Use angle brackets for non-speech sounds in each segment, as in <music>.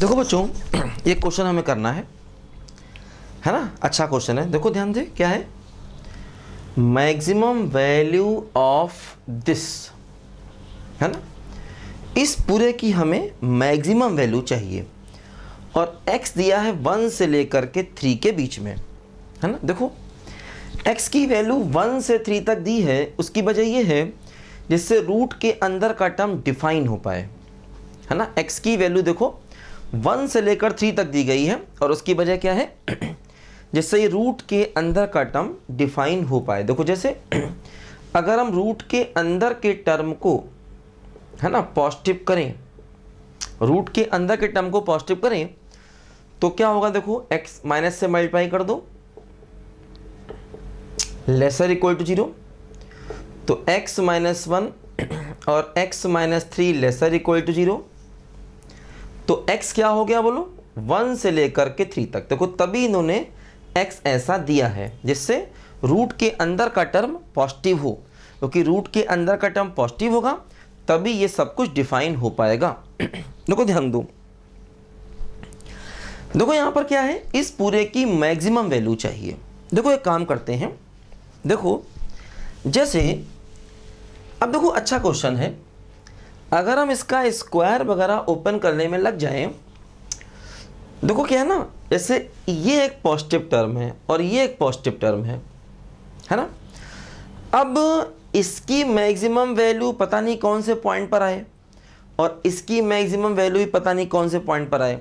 देखो बच्चों <clears throat> एक क्वेश्चन हमें करना है है ना अच्छा क्वेश्चन है देखो ध्यान दे क्या है मैक्सिमम वैल्यू ऑफ दिस है ना इस पूरे की हमें मैक्सिमम वैल्यू चाहिए और x दिया है वन से लेकर के थ्री के बीच में है ना देखो x की वैल्यू वन से थ्री तक दी है उसकी वजह ये है जिससे रूट के अंदर का टर्म डिफाइन हो पाए है ना x की वैल्यू देखो वन से लेकर थ्री तक दी गई है और उसकी वजह क्या है <clears throat> जिससे ये रूट के अंदर का टर्म डिफाइन हो पाए देखो जैसे <clears throat> अगर हम रूट के अंदर के टर्म को है ना पॉजिटिव करें रूट के अंदर के टर्म को पॉजिटिव करें तो क्या होगा देखो x माइनस से मल्टीप्लाई कर दो लेसर इक्वल टू जीरो तो x माइनस वन और x minus three lesser equal to zero तो x क्या हो गया बोलो वन से लेकर के थ्री तक देखो तभी इन्होंने x ऐसा दिया है जिससे रूट के अंदर का टर्म पॉजिटिव हो क्योंकि तो रूट के अंदर का टर्म पॉजिटिव होगा तभी ये सब कुछ डिफाइन हो पाएगा <clears throat> देखो ध्यान दो देखो यहाँ पर क्या है इस पूरे की मैक्सिमम वैल्यू चाहिए देखो एक काम करते हैं देखो जैसे अब देखो अच्छा क्वेश्चन है अगर हम इसका स्क्वायर वगैरह ओपन करने में लग जाएं देखो क्या है ना जैसे ये एक पॉजिटिव टर्म है और ये एक पॉजिटिव टर्म है है ना अब इसकी मैक्सिमम वैल्यू पता नहीं कौन से पॉइंट पर आए और इसकी मैक्सिमम वैल्यू भी पता नहीं कौन से पॉइंट पर आए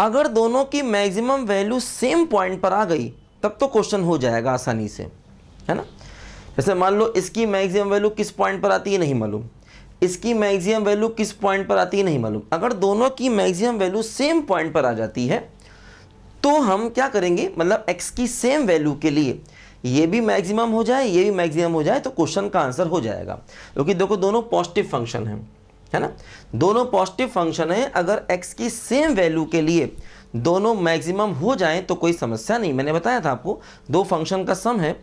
अगर दोनों की मैक्सिमम वैल्यू सेम पॉइंट पर आ गई तब तो क्वेश्चन हो जाएगा आसानी से है ना जैसे मान लो इसकी मैक्सिमम वैल्यू किस पॉइंट पर आती है नहीं मालूम इसकी मैक्सिमम वैल्यू किस पॉइंट पर आती है नहीं मालूम अगर दोनों की मैक्सिमम वैल्यू सेम पॉइंट पर आ जाती है तो हम क्या करेंगे मतलब एक्स की सेम वैल्यू के लिए ये भी मैक्सिमम हो जाए ये भी मैक्सिमम हो जाए तो क्वेश्चन का आंसर हो जाएगा क्योंकि देखो दोनों पॉजिटिव फंक्शन हैं है ना दोनों पॉजिटिव फंक्शन है अगर एक्स की सेम वैल्यू के लिए दोनों मैक्सिमम हो जाएं तो कोई समस्या नहीं मैंने बताया था आपको दो फंक्शन का सम है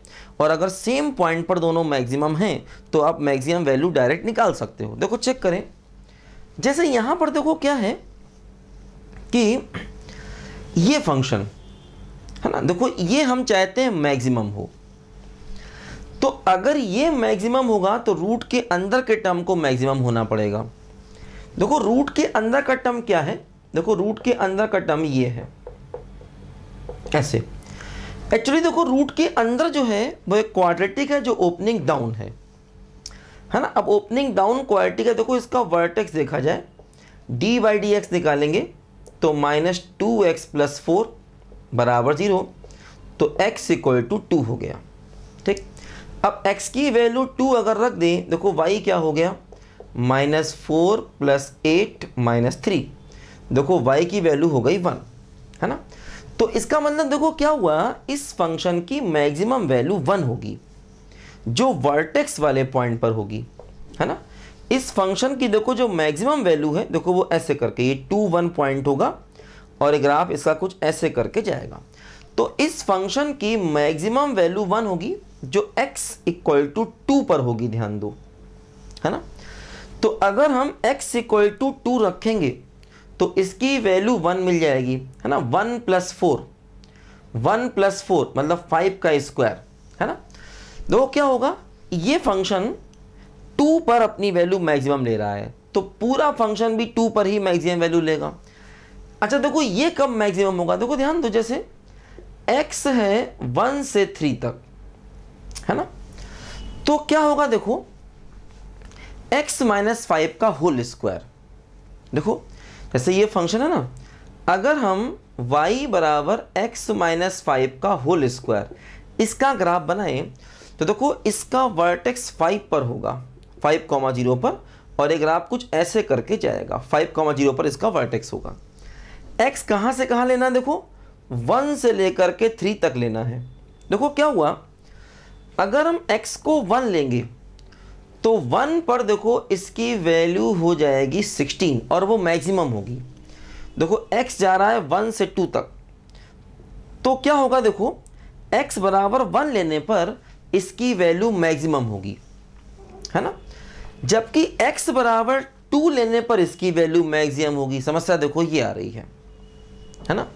और अगर सेम पॉइंट पर दोनों मैक्सिमम हैं तो आप मैक्सिमम वैल्यू डायरेक्ट निकाल सकते हो देखो चेक करें जैसे यहां पर देखो क्या है कि ये फंक्शन है ना देखो ये हम चाहते हैं मैक्सिमम हो तो अगर ये मैक्सिमम होगा तो रूट के अंदर के टर्म को मैक्सिमम होना पड़ेगा देखो रूट के अंदर का टर्म क्या है देखो रूट के अंदर का टर्म ये है ऐसे एक्चुअली देखो रूट के अंदर जो है वो एक क्वाड्रेटिक है जो ओपनिंग डाउन है है ना अब ओपनिंग डाउन क्वाड्रेटिक है देखो इसका वर्टेक्स देखा जाए डी बाई डी एक्स निकालेंगे तो minus two X plus four बराबर ज़ीरो तो एक्स इक्वल टू टू हो गया ठीक अब x की वैल्यू टू अगर रख दें देखो y क्या हो गया minus four plus eight minus three देखो y की वैल्यू हो गई वन है ना तो इसका मतलब देखो क्या हुआ इस फंक्शन की मैक्सिमम वैल्यू वन होगी जो वर्टेक्स वाले पॉइंट पर होगी है ना इस फंक्शन की देखो जो मैक्सिमम वैल्यू है देखो वो ऐसे करके ये टू वन पॉइंट होगा और ग्राफ इसका कुछ ऐसे करके जाएगा तो इस फंक्शन की मैक्सिमम वैल्यू वन होगी जो x इक्वल टू टू पर होगी ध्यान दो है ना तो अगर हम x इक्वल टू टू रखेंगे तो इसकी वैल्यू वन मिल जाएगी है ना one plus four one plus four मतलब फाइव का स्क्वायर है ना तो क्या होगा ये फंक्शन टू पर अपनी वैल्यू मैक्सिमम ले रहा है तो पूरा फंक्शन भी टू पर ही मैक्सिमम वैल्यू लेगा अच्छा देखो ये कब मैक्सिमम होगा देखो ध्यान दो जैसे एक्स है वन से थ्री तक है ना तो क्या होगा देखो x माइनस फाइव का होल स्क्वायर देखो जैसे ये फंक्शन है ना अगर हम y बराबर एक्स माइनस फाइव का होल स्क्वायर इसका ग्राफ बनाएं तो देखो इसका वर्टेक्स फाइव पर होगा फाइव कॉमा जीरो पर और एक ग्राफ कुछ ऐसे करके जाएगा फाइव कॉमा जीरो पर इसका वर्टेक्स होगा x कहाँ से कहाँ लेना है देखो वन से लेकर के थ्री तक लेना है देखो क्या हुआ अगर हम x को वन लेंगे तो वन पर देखो इसकी वैल्यू हो जाएगी सिक्सटीन और वो मैक्सिमम होगी देखो x जा रहा है वन से टू तक तो क्या होगा देखो x बराबर वन लेने पर इसकी वैल्यू मैक्सिमम होगी है ना जबकि x बराबर टू लेने पर इसकी वैल्यू मैक्सिमम होगी समस्या देखो ये आ रही है है ना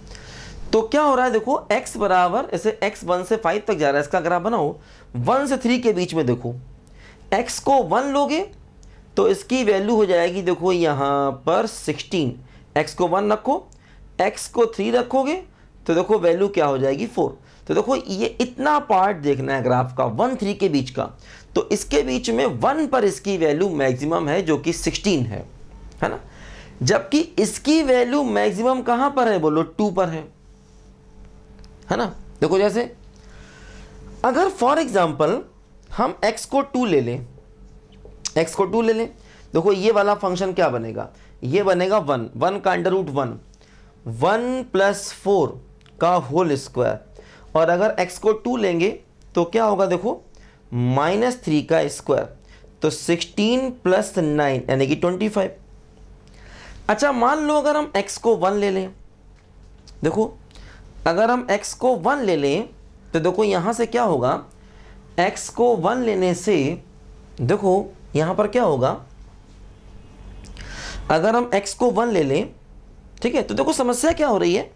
तो क्या हो रहा है देखो x बराबर ऐसे x वन से फाइव तक जा रहा है इसका अगर आप बनाओ वन से थ्री के बीच में देखो x को वन लोगे तो इसकी वैल्यू हो जाएगी देखो यहाँ पर सिक्सटीन x को वन रखो x को थ्री रखोगे तो देखो वैल्यू क्या हो जाएगी फोर तो देखो ये इतना पार्ट देखना है ग्राफ का वन थ्री के बीच का तो इसके बीच में वन पर इसकी वैल्यू मैक्सिमम है जो कि सिक्सटीन है है ना जबकि इसकी वैल्यू मैक्सिमम कहाँ पर है बोलो टू पर है है ना देखो जैसे अगर फॉर एग्ज़ाम्पल हम x को टू ले लें x को टू ले लें देखो ये वाला फंक्शन क्या बनेगा ये बनेगा वन वन का under root one one plus four का होल स्क्वायर और अगर x को टू लेंगे तो क्या होगा देखो माइनस थ्री का स्क्वायर तो सिक्सटीन प्लस नाइन यानी कि ट्वेंटी फाइव अच्छा मान लो अगर हम x को वन ले लें देखो अगर हम x को वन ले लें तो देखो यहाँ से क्या होगा x को वन लेने से देखो यहाँ पर क्या होगा अगर हम x को वन ले लें ठीक है तो देखो समस्या क्या हो रही है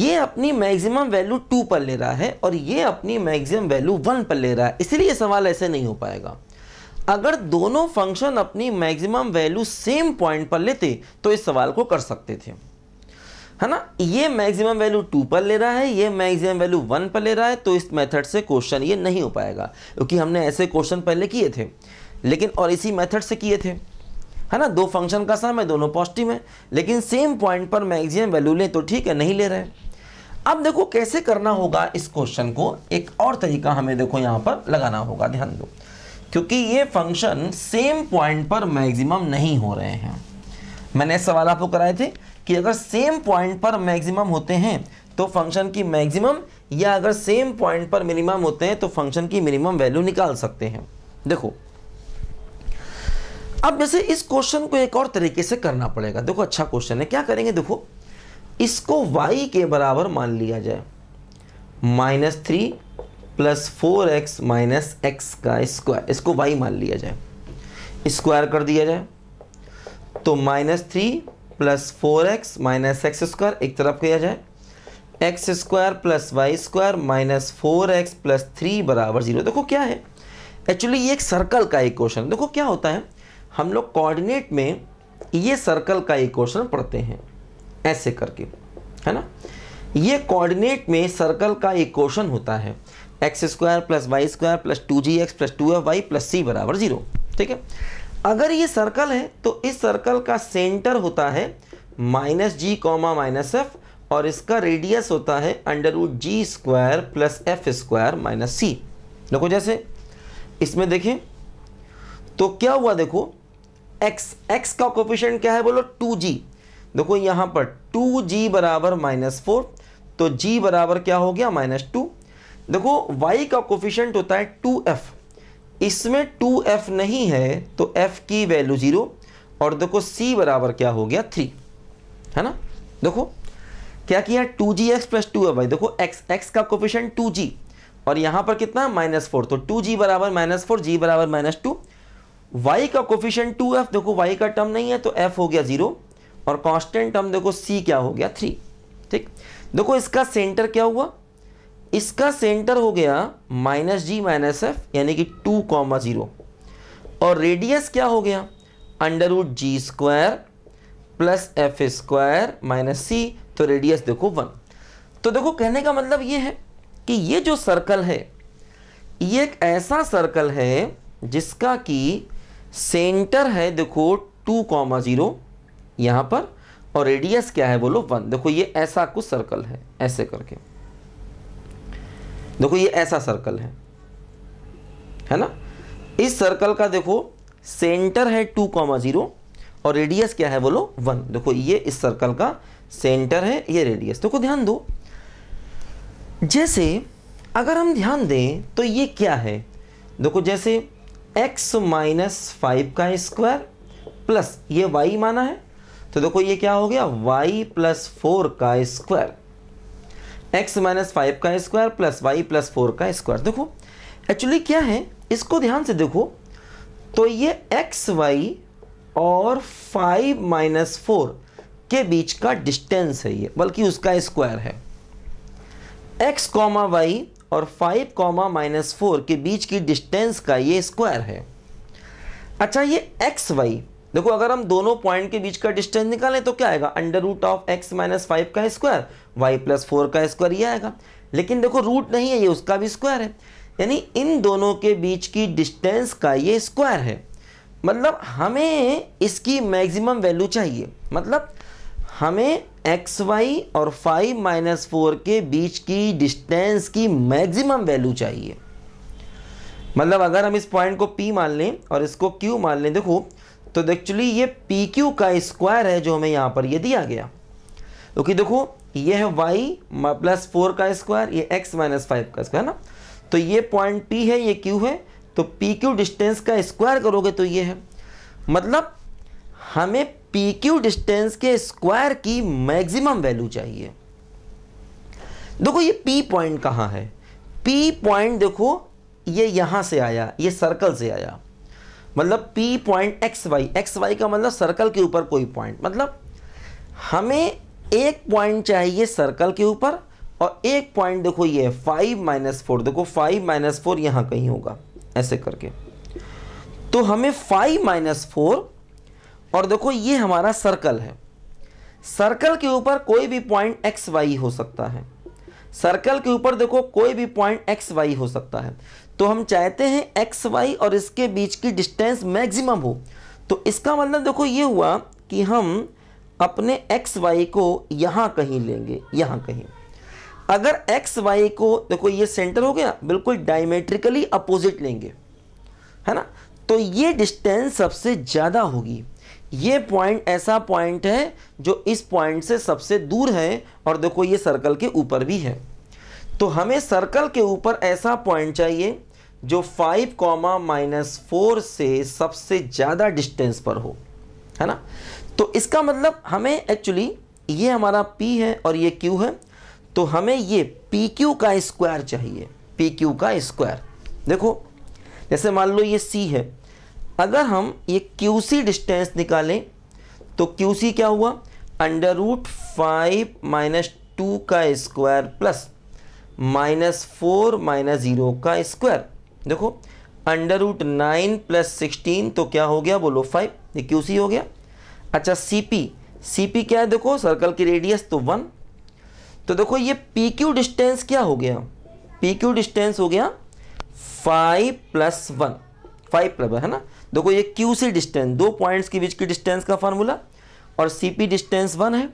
ये अपनी मैक्सिमम वैल्यू टू पर ले रहा है और ये अपनी मैक्सिमम वैल्यू वन पर ले रहा है इसीलिए सवाल ऐसे नहीं हो पाएगा अगर दोनों फंक्शन अपनी मैक्सिमम वैल्यू सेम पॉइंट पर लेते तो इस सवाल को कर सकते थे है ना ये मैक्सिमम वैल्यू टू पर ले रहा है ये मैक्सिमम वैल्यू वन पर ले रहा है तो इस मेथड से क्वेश्चन ये नहीं हो पाएगा क्योंकि हमने ऐसे क्वेश्चन पहले किए थे लेकिन और इसी मेथड से किए थे है ना दो फंक्शन का सम है दोनों पॉजिटिव है लेकिन सेम पॉइंट पर मैक्सिमम वैल्यू लें तो ठीक है नहीं ले रहे अब देखो कैसे करना होगा इस क्वेश्चन को एक और तरीका हमें देखो यहाँ पर लगाना होगा ध्यान दो क्योंकि ये फंक्शन सेम पॉइंट पर मैक्सिमम नहीं हो रहे हैं मैंने सवाल आपको कराए थे कि अगर सेम पॉइंट पर मैक्सिमम होते हैं तो फंक्शन की मैक्सिमम या अगर सेम पॉइंट पर मिनिमम होते हैं तो फंक्शन की मिनिमम वैल्यू निकाल सकते हैं देखो अब जैसे इस क्वेश्चन को एक और तरीके से करना पड़ेगा देखो अच्छा क्वेश्चन है क्या करेंगे देखो इसको y के बराबर मान लिया जाए minus three plus four x minus x का स्क्वायर इसको y मान लिया जाए स्क्वायर कर दिया जाए तो minus three plus four x minus x square एक तरफ किया जाए x square plus y square minus four x plus three बराबर जीरो देखो क्या है एक्चुअली ये एक सर्कल का एक क्वेश्चन देखो क्या होता है हम लोग कोऑर्डिनेट में ये सर्कल का एक क्वेश्चन पढ़ते हैं ऐसे करके है ना ये कोऑर्डिनेट में सर्कल का एक क्वेश्चन होता है x square plus y square plus two g x plus two f y plus c बराबर जीरो ठीक है अगर ये सर्कल है तो इस सर्कल का सेंटर होता है minus g comma minus f और इसका रेडियस होता है under root g square plus f square minus c देखो जैसे इसमें देखें तो क्या हुआ देखो एक्स एक्स का कोफिशेंट क्या है बोलो टू जी देखो यहाँ पर टू जी बराबर माइनस फोर तो जी बराबर क्या हो गया माइनस टू देखो वाई का कोफिशेंट होता है टू एफ़ इसमें टू एफ नहीं है तो एफ की वैल्यू जीरो और देखो सी बराबर क्या हो गया थ्री है ना देखो क्या किया two g x plus two f देखो एक्स एक्स का कोपिशन टू जी और यहां पर कितना माइनस फोर तो टू जी बराबर माइनस फोर जी बराबर माइनस टू वाई का कोपिशन टू एफ देखो वाई का टर्म नहीं है तो एफ हो गया जीरो और कांस्टेंट टर्म देखो सी क्या हो गया थ्री ठीक देखो इसका सेंटर क्या हुआ इसका सेंटर हो गया माइनस जी माइनस एफ यानी कि टू कॉमा ज़ीरो और रेडियस क्या हो गया under root g square plus f square minus c तो रेडियस देखो वन तो देखो कहने का मतलब ये है कि ये जो सर्कल है ये एक ऐसा सर्कल है जिसका कि सेंटर है देखो टू कॉमा ज़ीरो यहाँ पर और रेडियस क्या है बोलो वन देखो ये ऐसा कुछ सर्कल है ऐसे करके देखो ये ऐसा सर्कल है है ना इस सर्कल का देखो सेंटर है टू कॉमा जीरो और रेडियस क्या है बोलो वन देखो ये इस सर्कल का सेंटर है ये रेडियस देखो ध्यान दो जैसे अगर हम ध्यान दें तो ये क्या है देखो जैसे x माइनस फाइव का स्क्वायर प्लस ये y माना है तो देखो ये क्या हो गया y प्लस फोर का स्क्वायर एक्स माइनस फाइव का square plus y plus four का स्क्वायर देखो एक्चुअली क्या है इसको ध्यान से देखो तो ये एक्स वाई और फाइव माइनस फोर के बीच का डिस्टेंस है ये बल्कि उसका स्क्वायर है एक्स कॉमा वाई और फाइव कॉमा माइनस फोर के बीच की डिस्टेंस का ये स्क्वायर है अच्छा ये एक्स वाई देखो अगर हम दोनों पॉइंट के बीच का डिस्टेंस निकालें तो क्या आएगा under root of x minus five का स्क्वायर वाई प्लस फोर का स्क्वायर ये आएगा लेकिन देखो रूट नहीं है ये उसका भी स्क्वायर है यानी इन दोनों के बीच की डिस्टेंस का ये स्क्वायर है मतलब हमें इसकी मैक्सिमम वैल्यू चाहिए मतलब हमें एक्स वाई और फाइव माइनस फोर के बीच की डिस्टेंस की मैक्सिमम वैल्यू चाहिए मतलब अगर हम इस पॉइंट को पी मान लें और इसको क्यू मान लें देखो तो एक्चुअली ये पी क्यू का स्क्वायर है जो हमें यहाँ पर ये दिया गया तो कि देखो ये है वाई प्लस फोर का स्क्वायर ये एक्स माइनस फाइव का स्क्वायर ना तो ये पॉइंट पी है ये क्यू है तो पी क्यू डिस्टेंस का स्क्वायर करोगे तो ये है मतलब हमें पी क्यू डिस्टेंस के स्क्वायर की मैक्सिमम वैल्यू चाहिए देखो ये पी पॉइंट कहाँ है पी पॉइंट देखो ये यहाँ से आया ये सर्कल से आया मतलब p point x y x y का मतलब सर्कल के ऊपर कोई पॉइंट मतलब हमें एक पॉइंट चाहिए सर्कल के ऊपर और एक पॉइंट देखो ये फाइव माइनस फोर देखो फाइव माइनस फोर यहाँ कहीं होगा ऐसे करके तो हमें फाइव माइनस फोर और देखो ये हमारा सर्कल है सर्कल के ऊपर कोई भी पॉइंट एक्स वाई हो सकता है सर्कल के ऊपर देखो कोई भी पॉइंट एक्स वाई हो सकता है तो हम चाहते हैं एक्स वाई और इसके बीच की डिस्टेंस मैक्सिमम हो तो इसका मतलब देखो ये हुआ कि हम अपने एक्स वाई को यहाँ कहीं लेंगे यहाँ कहीं अगर एक्स वाई को देखो ये सेंटर हो गया बिल्कुल डायमेट्रिकली अपोजिट लेंगे है ना तो ये डिस्टेंस सबसे ज़्यादा होगी ये पॉइंट ऐसा पॉइंट है जो इस पॉइंट से सबसे दूर है और देखो ये सर्कल के ऊपर भी है तो हमें सर्कल के ऊपर ऐसा पॉइंट चाहिए जो फाइव कॉमा माइनस फोर से सबसे ज़्यादा डिस्टेंस पर हो है ना तो इसका मतलब हमें एक्चुअली ये हमारा P है और ये Q है तो हमें ये पी क्यू का स्क्वायर चाहिए पी क्यू का स्क्वायर देखो जैसे मान लो ये C है अगर हम ये क्यू सी डिस्टेंस निकालें तो क्यू सी क्या हुआ under root five minus two का square plus minus four minus zero का स्क्वायर देखो under root nine plus sixteen तो क्या हो गया बोलो फाइव ये क्यू सी हो गया अच्छा सी पी सी पी क्या है देखो सर्कल की रेडियस तो वन तो देखो ये पी क्यू डिस्टेंस क्या हो गया पी क्यू डिस्टेंस हो गया five plus one five plus है ना देखो ये क्यू सी डिस्टेंस दो पॉइंट्स के बीच की डिस्टेंस का फार्मूला और सी पी डिस्टेंस वन है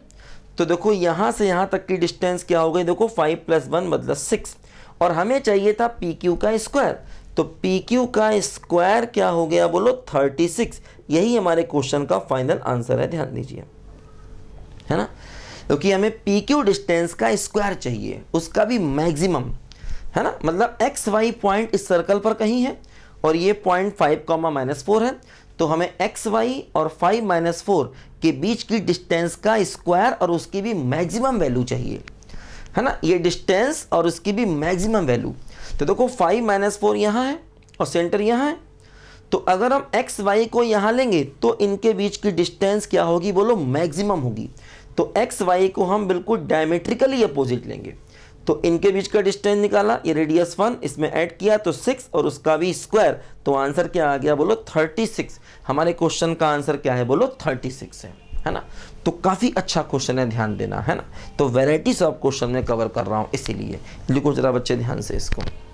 तो देखो यहाँ से यहाँ तक की डिस्टेंस क्या हो गई देखो फाइव प्लस वन मतलब सिक्स और हमें चाहिए था पी क्यू का स्क्वायर तो पी क्यू का स्क्वायर क्या हो गया बोलो थर्टी सिक्स यही हमारे क्वेश्चन का फाइनल आंसर है ध्यान दीजिए है ना क्योंकि तो हमें पी क्यू डिस्टेंस का स्क्वायर चाहिए उसका भी मैक्सिमम है ना मतलब एक्स वाई पॉइंट इस सर्कल पर कहीं है और ये point five comma minus four है तो हमें एक्स वाई और फाइव माइनस फोर के बीच की डिस्टेंस का स्क्वायर और उसकी भी मैक्सिमम वैल्यू चाहिए है ना ये डिस्टेंस और उसकी भी मैक्सिमम वैल्यू तो देखो फाइव माइनस फोर यहाँ है और सेंटर यहाँ है तो अगर हम एक्स वाई को यहाँ लेंगे तो इनके बीच की डिस्टेंस क्या होगी बोलो मैक्सिमम होगी तो एक्स वाई को हम बिल्कुल डायमेट्रिकली अपोजिट लेंगे तो इनके बीच का डिस्टेंस निकाला ये रेडियस वन इसमें ऐड किया तो सिक्स और उसका भी स्क्वायर तो आंसर क्या आ गया बोलो थर्टी सिक्स हमारे क्वेश्चन का आंसर क्या है बोलो थर्टी सिक्स है है ना तो काफ़ी अच्छा क्वेश्चन है ध्यान देना है ना तो वेराइटीज ऑफ क्वेश्चन में कवर कर रहा हूँ इसीलिए लिखो जरा बच्चे ध्यान से इसको